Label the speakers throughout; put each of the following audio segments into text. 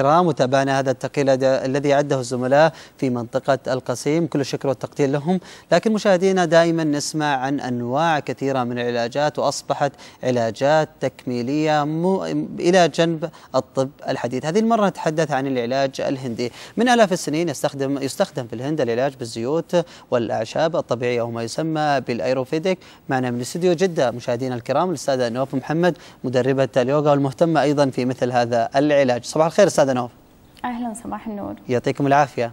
Speaker 1: الكرام وتابعنا هذا التقرير الذي عده الزملاء في منطقة القصيم كل الشكر والتقدير لهم لكن مشاهدينا دائما نسمع عن أنواع كثيرة من العلاجات وأصبحت علاجات تكميلية إلى جنب الطب الحديث هذه المرة نتحدث عن العلاج الهندي من آلاف السنين يستخدم, يستخدم في الهند العلاج بالزيوت والأعشاب الطبيعية وما يسمى بالأيروفيديك معنا من استديو جدة مشاهدينا الكرام الأستاذة نوف محمد مدربة اليوغا والمهتمة أيضا في مثل هذا العلاج صباح الخير أستاذة استاذه نوف
Speaker 2: أهلا صباح النور
Speaker 1: يعطيكم العافية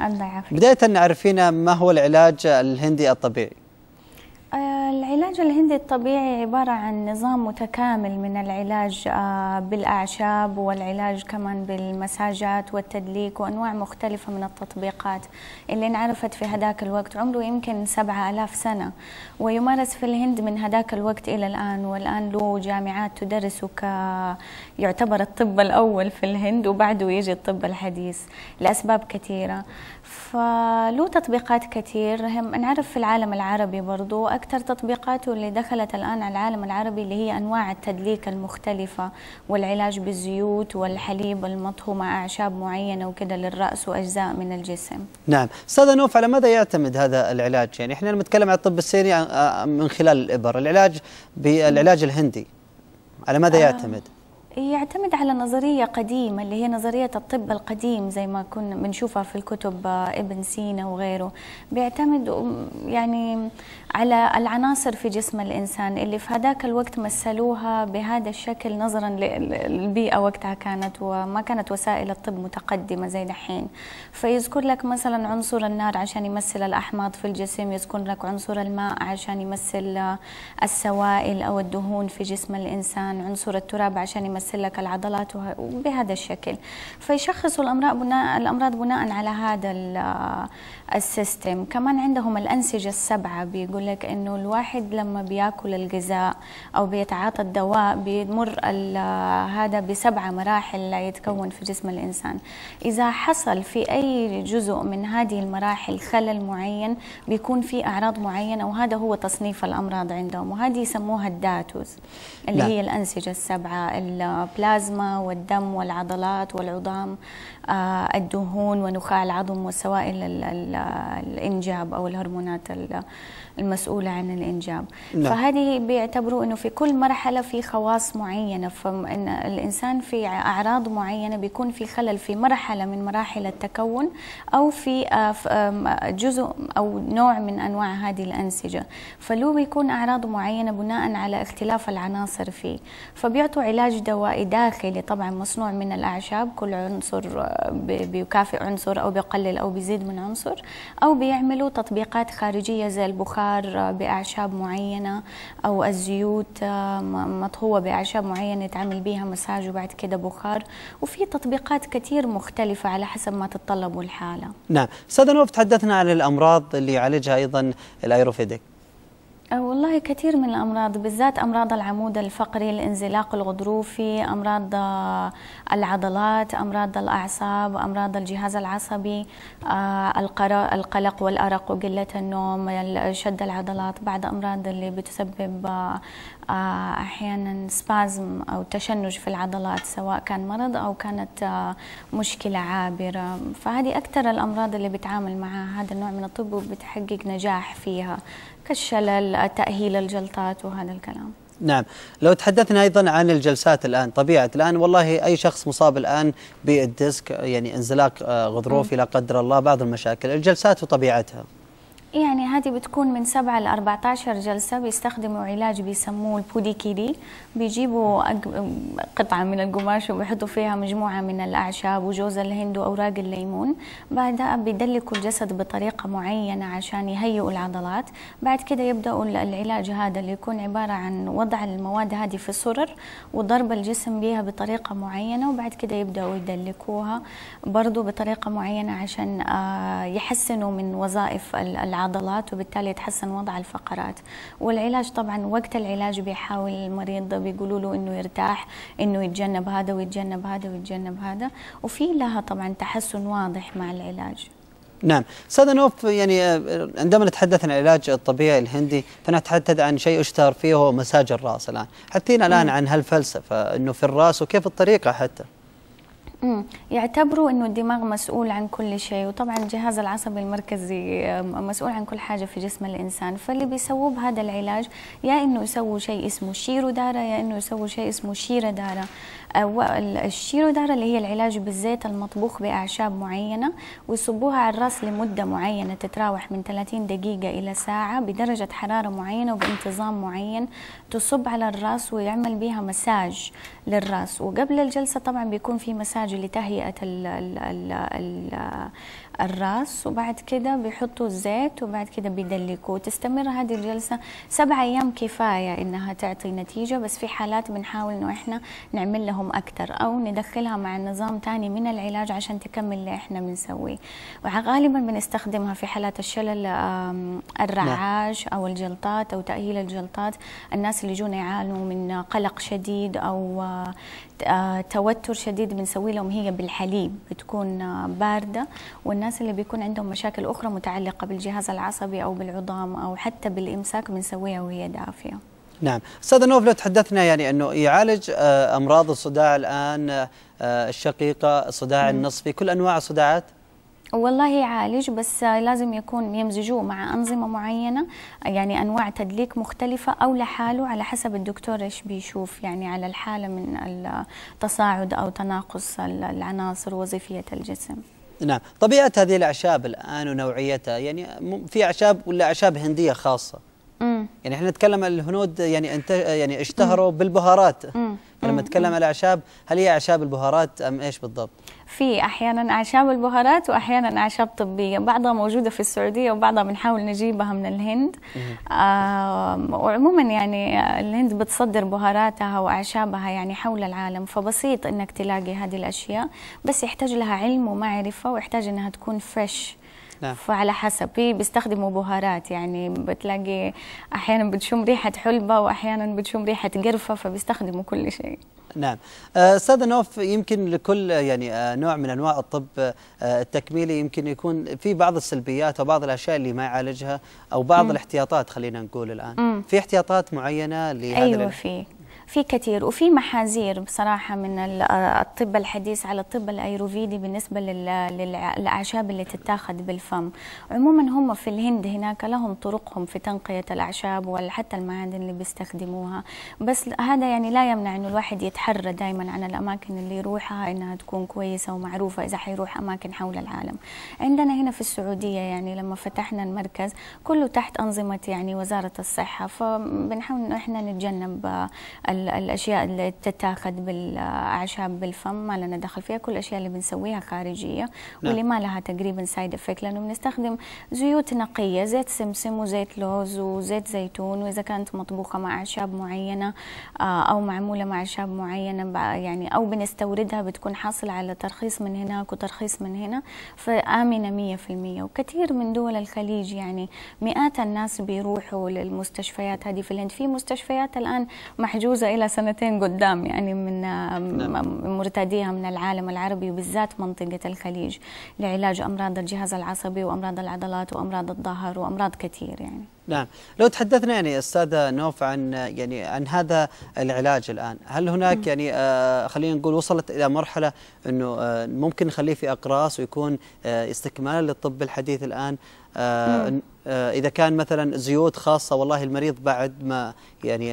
Speaker 1: الله يعافيك بداية عرفينا ما هو العلاج الهندي الطبيعي
Speaker 2: العلاج الهندي الطبيعي عبارة عن نظام متكامل من العلاج آه، بالأعشاب والعلاج كمان بالمساجات والتدليك وأنواع مختلفة من التطبيقات اللي انعرفت في هذاك الوقت عمره يمكن سبعة ألاف سنة ويمارس في الهند من هذاك الوقت إلى الآن والآن له جامعات تدرس ك يعتبر الطب الأول في الهند وبعده يجي الطب الحديث لأسباب كثيرة فله تطبيقات كثير هم نعرف في العالم العربي برضو أكثر تطبيقاته اللي دخلت الآن على العالم العربي اللي هي أنواع التدليك المختلفة والعلاج بالزيوت والحليب المطهو مع أعشاب معينة وكذا للرأس وأجزاء من الجسم
Speaker 1: نعم أستاذة نوف على ماذا يعتمد هذا العلاج يعني إحنا لما نتكلم عن الطب السيري آه، آه، من خلال الإبر العلاج بالعلاج الهندي على ماذا آه. يعتمد؟
Speaker 2: يعتمد على نظرية قديمة اللي هي نظرية الطب القديم زي ما كنا بنشوفها في الكتب آه، ابن سينا وغيره بيعتمد يعني على العناصر في جسم الإنسان اللي في هذاك الوقت مثلوها بهذا الشكل نظرا للبيئة وقتها كانت وما كانت وسائل الطب متقدمة زي دحين فيذكر لك مثلا عنصر النار عشان يمثل الأحماض في الجسم يذكر لك عنصر الماء عشان يمثل آه، السوائل أو الدهون في جسم الإنسان عنصر التراب عشان يمثل تمثل لك العضلات وبهذا الشكل فيشخصوا الامراض بناء الامراض بناء على هذا آه، السيستم كمان عندهم الانسجه السبعه بيقول لك انه الواحد لما بياكل الغذاء او بيتعاطى الدواء بيمر آه، هذا بسبعه مراحل يتكون في جسم الانسان اذا حصل في اي جزء من هذه المراحل خلل معين بيكون في اعراض معينه وهذا هو تصنيف الامراض عندهم وهذه يسموها الداتوس اللي لا. نعم. هي الانسجه السبعه البلازما والدم والعضلات والعظام آه، الدهون ونخاع العظم وسوائل الإنجاب أو الهرمونات المسؤولة عن الإنجاب نعم. فهذه بيعتبروا أنه في كل مرحلة في خواص معينة فإن الإنسان في أعراض معينة بيكون في خلل في مرحلة من مراحل التكون أو في آه، جزء أو نوع من أنواع هذه الأنسجة فلو بيكون أعراض معينة بناء على اختلاف العناصر فيه فبيعطوا علاج دوائي داخلي طبعا مصنوع من الأعشاب كل عنصر آه، بيكافئ عنصر أو بيقلل أو بيزيد من عنصر أو بيعملوا تطبيقات خارجية زي البخار البخار باعشاب معينه او الزيوت آه، مطهوه باعشاب معينه تعمل بها مساج وبعد كده بخار وفي تطبيقات كثير مختلفه على حسب ما تتطلب الحاله
Speaker 1: نعم استاذ نوف تحدثنا عن الامراض اللي يعالجها ايضا الايروفيديك
Speaker 2: أه، والله كثير من الامراض بالذات امراض العمود الفقري الانزلاق الغضروفي امراض آه، العضلات امراض الاعصاب امراض الجهاز العصبي آه، القلق والارق وقله النوم شد العضلات بعض امراض اللي بتسبب احيانا سبازم او تشنج في العضلات سواء كان مرض او كانت مشكله عابره فهذه اكثر الامراض اللي بتعامل معها هذا النوع من الطب وبتحقق نجاح فيها كالشلل تأهيل الجلطات وهذا الكلام
Speaker 1: نعم لو تحدثنا أيضا عن الجلسات الآن طبيعة الآن والله أي شخص مصاب الآن بالديسك يعني انزلاق آه، غضروفي لا قدر الله بعض المشاكل الجلسات وطبيعتها
Speaker 2: يعني هذه بتكون من 7 ل 14 جلسة بيستخدموا علاج بيسموه البوديكيدي بيجيبوا قطعة من القماش وبيحطوا فيها مجموعة من الأعشاب وجوز الهند وأوراق الليمون بعدها بيدلكوا الجسد بطريقة معينة عشان يهيئوا العضلات بعد كده يبدأوا العلاج هذا اللي يكون عبارة عن وضع المواد هذه في سرر وضرب الجسم بها بطريقة معينة وبعد كده يبدأوا يدلكوها برضو بطريقة معينة عشان آه، يحسنوا من وظائف العضلات العضلات وبالتالي يتحسن وضع الفقرات والعلاج طبعا وقت العلاج بيحاول المريض بيقولوا له انه يرتاح انه يتجنب هذا ويتجنب هذا ويتجنب هذا وفي لها طبعا تحسن واضح مع العلاج
Speaker 1: نعم سادة نوف يعني آه، عندما نتحدث عن العلاج الطبيعي الهندي فنتحدث عن شيء اشتهر فيه هو مساج الراس الان حتينا الان عن هالفلسفه انه في الراس وكيف الطريقه حتى
Speaker 2: يعتبروا انه الدماغ مسؤول عن كل شيء وطبعا الجهاز العصبي المركزي مسؤول عن كل حاجه في جسم الانسان فاللي بيسووه بهذا العلاج يا انه يسووا شيء اسمه شيرو دارة يا انه يسووا شيء اسمه شيرة دارة الشيرو دارا اللي هي العلاج بالزيت المطبوخ بأعشاب معينة ويصبوها على الراس لمدة معينة تتراوح من 30 دقيقة إلى ساعة بدرجة حرارة معينة وبانتظام معين تصب على الراس ويعمل بها مساج للراس وقبل الجلسة طبعا بيكون في مساج لتهيئة ال الراس وبعد كده بيحطوا الزيت وبعد كده بيدلكوا تستمر هذه الجلسة سبع أيام كفاية إنها تعطي نتيجة بس في حالات بنحاول إنه إحنا نعمل لهم أكثر أو ندخلها مع نظام تاني من العلاج عشان تكمل اللي إحنا بنسويه وغالبا بنستخدمها في حالات الشلل الرعاش نعم. أو الجلطات أو تأهيل الجلطات الناس اللي يجون يعانوا من قلق شديد أو آه، آه، توتر شديد بنسوي لهم هي بالحليب بتكون آه، بارده والناس اللي بيكون عندهم مشاكل اخرى متعلقه بالجهاز العصبي او بالعظام او حتى بالامساك بنسويها وهي دافيه
Speaker 1: نعم استاذ نوف لو تحدثنا يعني انه يعالج آه، امراض الصداع الان الشقيقه الصداع النصفي كل انواع الصداعات
Speaker 2: والله يعالج بس لازم يكون يمزجوه مع أنظمة معينة يعني أنواع تدليك مختلفة أو لحاله على حسب الدكتور إيش بيشوف يعني على الحالة من التصاعد أو تناقص العناصر وظيفية الجسم
Speaker 1: نعم طبيعة هذه الأعشاب الآن ونوعيتها يعني في أعشاب ولا أعشاب هندية خاصة مم. يعني احنا نتكلم الهنود يعني انت يعني اشتهروا مم. بالبهارات مم. لما نتكلم على اعشاب هل هي اعشاب البهارات ام ايش بالضبط
Speaker 2: في احيانا اعشاب البهارات واحيانا اعشاب طبيه بعضها موجوده في السعوديه وبعضها بنحاول نجيبها من الهند آه وعموما يعني الهند بتصدر بهاراتها واعشابها يعني حول العالم فبسيط انك تلاقي هذه الاشياء بس يحتاج لها علم ومعرفه ويحتاج انها تكون فريش نعم. فعلى حسب في إيه، بيستخدموا بهارات يعني بتلاقي احيانا بتشم ريحه حلبه واحيانا بتشم ريحه قرفه فبيستخدموا كل شيء
Speaker 1: نعم آه، استاذ نوف يمكن لكل يعني آه، نوع من انواع الطب آه، التكميلي يمكن يكون في بعض السلبيات وبعض الاشياء اللي ما يعالجها او بعض م. الاحتياطات خلينا نقول الان م. في احتياطات معينه لهذا ايوه في
Speaker 2: في كثير وفي محاذير بصراحة من الطب الحديث على الطب الأيروفيدي بالنسبة للأعشاب اللي تتاخذ بالفم عموما هم في الهند هناك لهم طرقهم في تنقية الأعشاب وحتى المعادن اللي بيستخدموها بس هذا يعني لا يمنع أنه الواحد يتحرى دائما عن الأماكن اللي يروحها أنها تكون كويسة ومعروفة إذا حيروح أماكن حول العالم عندنا هنا في السعودية يعني لما فتحنا المركز كله تحت أنظمة يعني وزارة الصحة فبنحاول أنه إحنا نتجنب الاشياء اللي تتاخذ بالاعشاب بالفم ما لنا دخل فيها كل الاشياء اللي بنسويها خارجيه نعم. واللي ما لها تقريبا سايد افكت لانه بنستخدم زيوت نقيه زيت سمسم وزيت لوز وزيت زيتون واذا كانت مطبوخه مع اعشاب معينه آه، او معموله مع اعشاب معينه يعني او بنستوردها بتكون حاصله على ترخيص من هناك وترخيص من هنا فامنه 100% وكثير من دول الخليج يعني مئات الناس بيروحوا للمستشفيات هذه في الهند في مستشفيات الان محجوزه إلى سنتين قدام يعني نعم. من مرتديها من العالم العربي وبالذات منطقة الخليج لعلاج أمراض الجهاز العصبي وأمراض العضلات وأمراض الظهر وأمراض كثير يعني
Speaker 1: نعم لو تحدثنا يعني استاذ نوف عن يعني عن هذا العلاج الان هل هناك يعني آه خلينا نقول وصلت الى مرحله انه آه ممكن نخليه في اقراص ويكون آه استكمالا للطب الحديث الان آه, آه، اذا كان مثلا زيوت خاصه والله المريض بعد ما يعني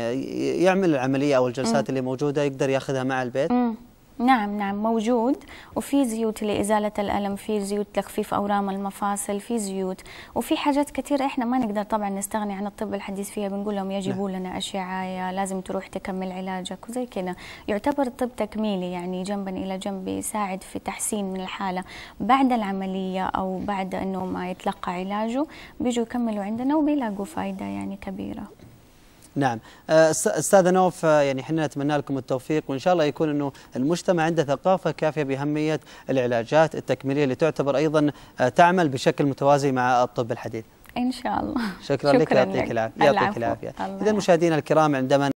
Speaker 1: يعمل العمليه او الجلسات اللي موجوده يقدر ياخذها مع البيت مم.
Speaker 2: نعم نعم موجود وفي زيوت لإزالة الألم في زيوت تخفيف أورام المفاصل في زيوت وفي حاجات كثيرة إحنا ما نقدر طبعا نستغني عن الطب الحديث فيها بنقول لهم يجبوا نعم. لنا أشعة لازم تروح تكمل علاجك وزي كذا يعتبر الطب تكميلي يعني جنبا إلى جنب يساعد في تحسين من الحالة بعد العملية أو بعد أنه ما يتلقى علاجه بيجوا يكملوا عندنا وبيلاقوا فايدة يعني كبيرة
Speaker 1: نعم آه، استاذ نوف آه، يعني احنا نتمنى لكم التوفيق وان شاء الله يكون انه المجتمع عنده ثقافه كافيه باهميه العلاجات التكميليه اللي تعتبر ايضا آه، تعمل بشكل متوازي مع الطب الحديث.
Speaker 2: ان شاء الله.
Speaker 1: شكرا, شكرا لك يعطيك العافيه يعطيك العافيه. اذا مشاهدينا الكرام عندما